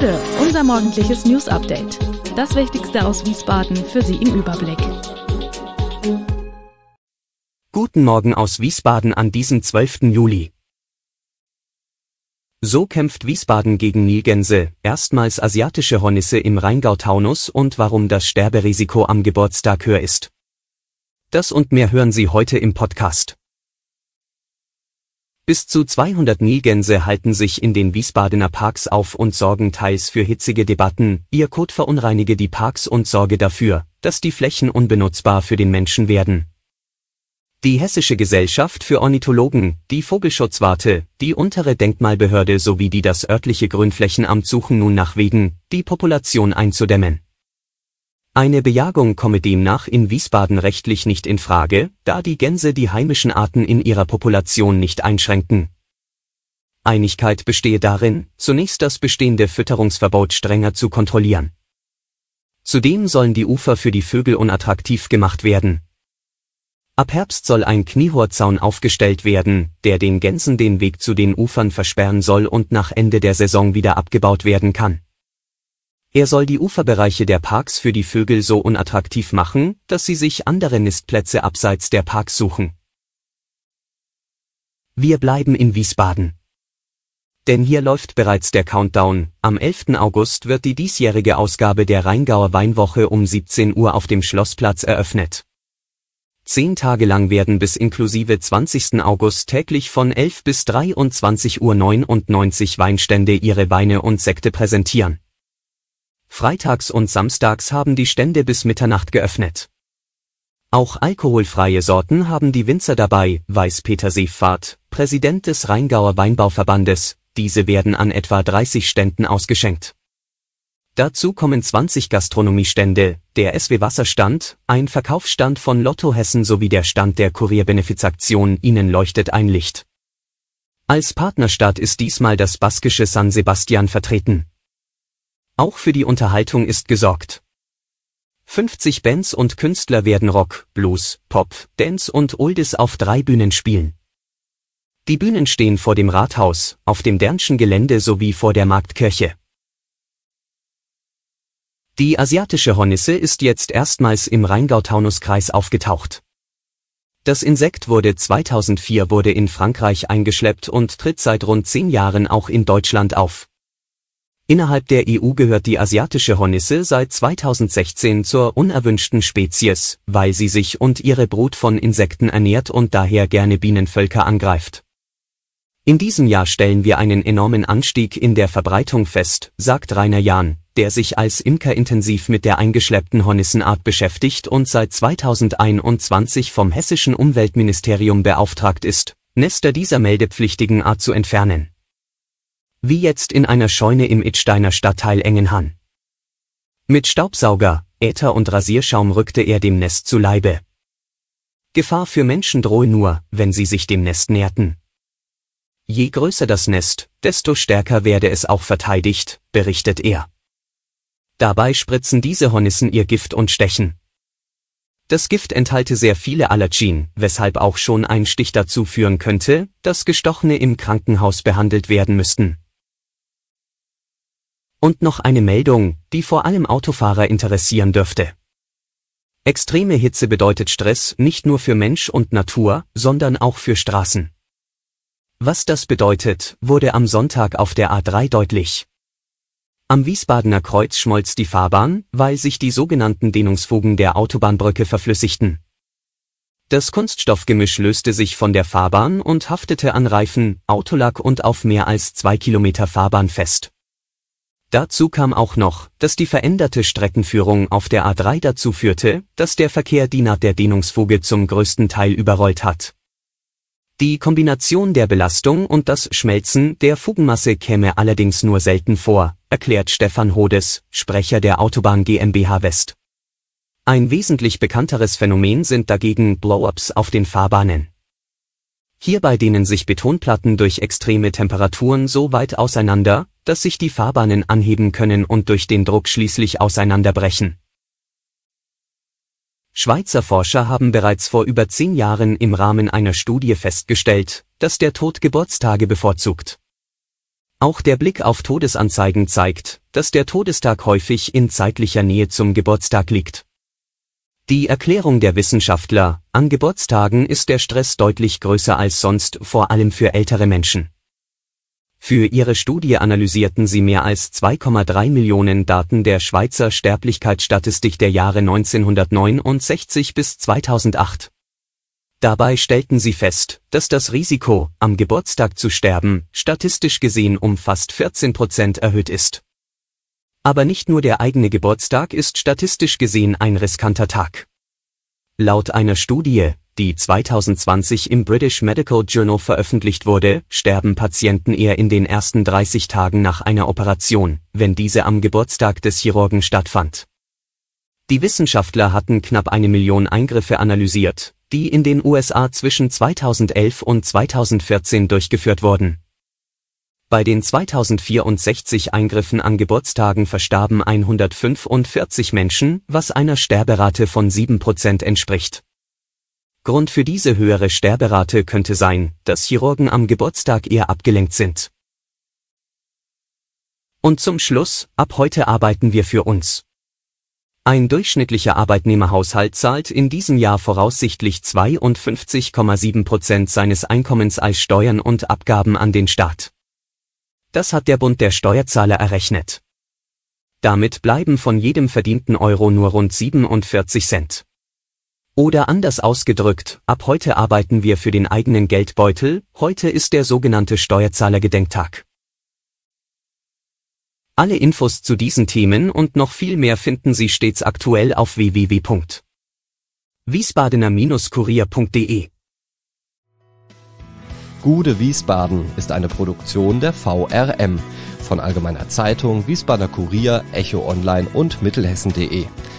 Gude, unser morgendliches News Update. Das Wichtigste aus Wiesbaden für Sie im Überblick. Guten Morgen aus Wiesbaden an diesem 12. Juli. So kämpft Wiesbaden gegen Nilgänse, erstmals asiatische Hornisse im Rheingau-Taunus und warum das Sterberisiko am Geburtstag höher ist. Das und mehr hören Sie heute im Podcast. Bis zu 200 Nilgänse halten sich in den Wiesbadener Parks auf und sorgen teils für hitzige Debatten, ihr Kot verunreinige die Parks und sorge dafür, dass die Flächen unbenutzbar für den Menschen werden. Die Hessische Gesellschaft für Ornithologen, die Vogelschutzwarte, die untere Denkmalbehörde sowie die das örtliche Grünflächenamt suchen nun nach Wegen, die Population einzudämmen. Eine Bejagung komme demnach in Wiesbaden rechtlich nicht in Frage, da die Gänse die heimischen Arten in ihrer Population nicht einschränken. Einigkeit bestehe darin, zunächst das bestehende Fütterungsverbot strenger zu kontrollieren. Zudem sollen die Ufer für die Vögel unattraktiv gemacht werden. Ab Herbst soll ein Kniehorzaun aufgestellt werden, der den Gänsen den Weg zu den Ufern versperren soll und nach Ende der Saison wieder abgebaut werden kann. Er soll die Uferbereiche der Parks für die Vögel so unattraktiv machen, dass sie sich andere Nistplätze abseits der Parks suchen. Wir bleiben in Wiesbaden. Denn hier läuft bereits der Countdown. Am 11. August wird die diesjährige Ausgabe der Rheingauer Weinwoche um 17 Uhr auf dem Schlossplatz eröffnet. Zehn Tage lang werden bis inklusive 20. August täglich von 11 bis 23 Uhr 99 Weinstände ihre Weine und Sekte präsentieren. Freitags und Samstags haben die Stände bis Mitternacht geöffnet. Auch alkoholfreie Sorten haben die Winzer dabei, weiß Peter Seefahrt, Präsident des Rheingauer Weinbauverbandes, diese werden an etwa 30 Ständen ausgeschenkt. Dazu kommen 20 Gastronomiestände, der SW Wasserstand, ein Verkaufsstand von Lotto Hessen sowie der Stand der Kurierbenefizaktion Ihnen leuchtet ein Licht. Als Partnerstadt ist diesmal das baskische San Sebastian vertreten. Auch für die Unterhaltung ist gesorgt. 50 Bands und Künstler werden Rock, Blues, Pop, Dance und Oldies auf drei Bühnen spielen. Die Bühnen stehen vor dem Rathaus, auf dem Dernschen Gelände sowie vor der Marktkirche. Die asiatische Hornisse ist jetzt erstmals im Rheingau-Taunus-Kreis aufgetaucht. Das Insekt wurde 2004 wurde in Frankreich eingeschleppt und tritt seit rund zehn Jahren auch in Deutschland auf. Innerhalb der EU gehört die asiatische Hornisse seit 2016 zur unerwünschten Spezies, weil sie sich und ihre Brut von Insekten ernährt und daher gerne Bienenvölker angreift. In diesem Jahr stellen wir einen enormen Anstieg in der Verbreitung fest, sagt Rainer Jahn, der sich als Imker intensiv mit der eingeschleppten Hornissenart beschäftigt und seit 2021 vom hessischen Umweltministerium beauftragt ist, Nester dieser meldepflichtigen Art zu entfernen wie jetzt in einer Scheune im Idsteiner Stadtteil Engenhahn. Mit Staubsauger, Äther und Rasierschaum rückte er dem Nest zu Leibe. Gefahr für Menschen drohe nur, wenn sie sich dem Nest näherten. Je größer das Nest, desto stärker werde es auch verteidigt, berichtet er. Dabei spritzen diese Hornissen ihr Gift und stechen. Das Gift enthalte sehr viele Allergien, weshalb auch schon ein Stich dazu führen könnte, dass Gestochene im Krankenhaus behandelt werden müssten. Und noch eine Meldung, die vor allem Autofahrer interessieren dürfte. Extreme Hitze bedeutet Stress nicht nur für Mensch und Natur, sondern auch für Straßen. Was das bedeutet, wurde am Sonntag auf der A3 deutlich. Am Wiesbadener Kreuz schmolz die Fahrbahn, weil sich die sogenannten Dehnungsfugen der Autobahnbrücke verflüssigten. Das Kunststoffgemisch löste sich von der Fahrbahn und haftete an Reifen, Autolack und auf mehr als zwei Kilometer Fahrbahn fest. Dazu kam auch noch, dass die veränderte Streckenführung auf der A3 dazu führte, dass der Verkehr die Naht der Dehnungsfuge zum größten Teil überrollt hat. Die Kombination der Belastung und das Schmelzen der Fugenmasse käme allerdings nur selten vor, erklärt Stefan Hodes, Sprecher der Autobahn GmbH West. Ein wesentlich bekannteres Phänomen sind dagegen Blow-ups auf den Fahrbahnen. Hierbei dehnen sich Betonplatten durch extreme Temperaturen so weit auseinander, dass sich die Fahrbahnen anheben können und durch den Druck schließlich auseinanderbrechen. Schweizer Forscher haben bereits vor über zehn Jahren im Rahmen einer Studie festgestellt, dass der Tod Geburtstage bevorzugt. Auch der Blick auf Todesanzeigen zeigt, dass der Todestag häufig in zeitlicher Nähe zum Geburtstag liegt. Die Erklärung der Wissenschaftler, an Geburtstagen ist der Stress deutlich größer als sonst, vor allem für ältere Menschen. Für ihre Studie analysierten sie mehr als 2,3 Millionen Daten der Schweizer Sterblichkeitsstatistik der Jahre 1969 bis 2008. Dabei stellten sie fest, dass das Risiko, am Geburtstag zu sterben, statistisch gesehen um fast 14 Prozent erhöht ist. Aber nicht nur der eigene Geburtstag ist statistisch gesehen ein riskanter Tag. Laut einer Studie, die 2020 im British Medical Journal veröffentlicht wurde, sterben Patienten eher in den ersten 30 Tagen nach einer Operation, wenn diese am Geburtstag des Chirurgen stattfand. Die Wissenschaftler hatten knapp eine Million Eingriffe analysiert, die in den USA zwischen 2011 und 2014 durchgeführt wurden. Bei den 2064 Eingriffen an Geburtstagen verstarben 145 Menschen, was einer Sterberate von 7% entspricht. Grund für diese höhere Sterberate könnte sein, dass Chirurgen am Geburtstag eher abgelenkt sind. Und zum Schluss, ab heute arbeiten wir für uns. Ein durchschnittlicher Arbeitnehmerhaushalt zahlt in diesem Jahr voraussichtlich 52,7 Prozent seines Einkommens als Steuern und Abgaben an den Staat. Das hat der Bund der Steuerzahler errechnet. Damit bleiben von jedem verdienten Euro nur rund 47 Cent. Oder anders ausgedrückt, ab heute arbeiten wir für den eigenen Geldbeutel, heute ist der sogenannte Steuerzahlergedenktag. Alle Infos zu diesen Themen und noch viel mehr finden Sie stets aktuell auf www.wiesbadener-kurier.de. Gude Wiesbaden ist eine Produktion der VRM von Allgemeiner Zeitung, Wiesbadener Kurier, Echo Online und Mittelhessen.de.